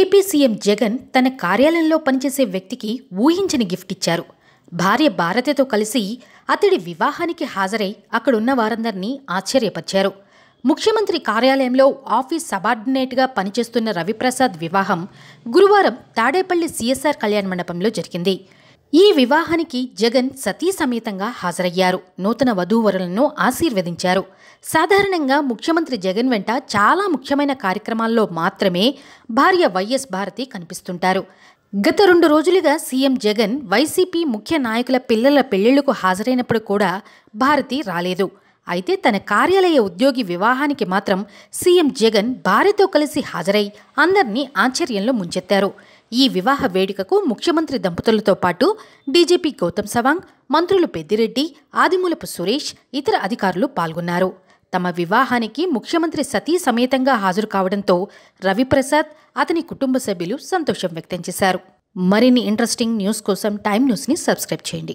AP CM Jagan తన కార్యాలయంలో పనిచేసే వ్యక్తికి ఊహించని గిఫ్ట్ ఇచ్చారు భార్య భారతితో కలిసి అతడి వివాహానికి హాజరై అక్కడున్న వారందరినీ ఆశ్చర్యపరిచారు ముఖ్యమంత్రి కార్యాలయంలో ఆఫీస్ సబార్డినేట్గా పనిచేస్తున్న రవిప్రసాద్ వివాహం గురువారం తాడేపల్లి సీఎస్ఆర్ కళ్యాణ మండపంలో జరిగింది ఈ వివాహానికి జగన్ సతీ సమేతంగా హాజరయ్యారు నూతన వధూవరులను ఆశీర్వదించారు సాధారణంగా ముఖ్యమంత్రి జగన్ వెంట చాలా ముఖ్యమైన కార్యక్రమాల్లో మాత్రమే భార్య వైఎస్ భారతి కనిపిస్తుంటారు గత రెండు రోజులుగా సీఎం జగన్ వైసీపీ ముఖ్య నాయకుల పిల్లల పెళ్లిళ్లకు హాజరైనప్పుడు కూడా భారతి రాలేదు అయితే తన కార్యాలయ ఉద్యోగి వివాహానికి మాత్రం సీఎం జగన్ భార్యతో కలిసి హాజరై అందర్నీ ఆశ్చర్యంలో ముంచెత్తారు ఈ వివాహ వేడుకకు ముఖ్యమంత్రి దంపతులతో పాటు డీజీపీ గౌతమ్ సవాంగ్ మంత్రులు పెద్దిరెడ్డి ఆదిమూలపు సురేష్ ఇతర అధికారులు పాల్గొన్నారు తమ వివాహానికి ముఖ్యమంత్రి సతీ సమేతంగా హాజరు కావడంతో రవిప్రసాద్ అతని కుటుంబ సభ్యులు సంతోషం వ్యక్తం చేశారు మరిన్ని ఇంట్రెస్టింగ్ న్యూస్ కోసం టైం న్యూస్ని సబ్స్క్రైబ్ చేయండి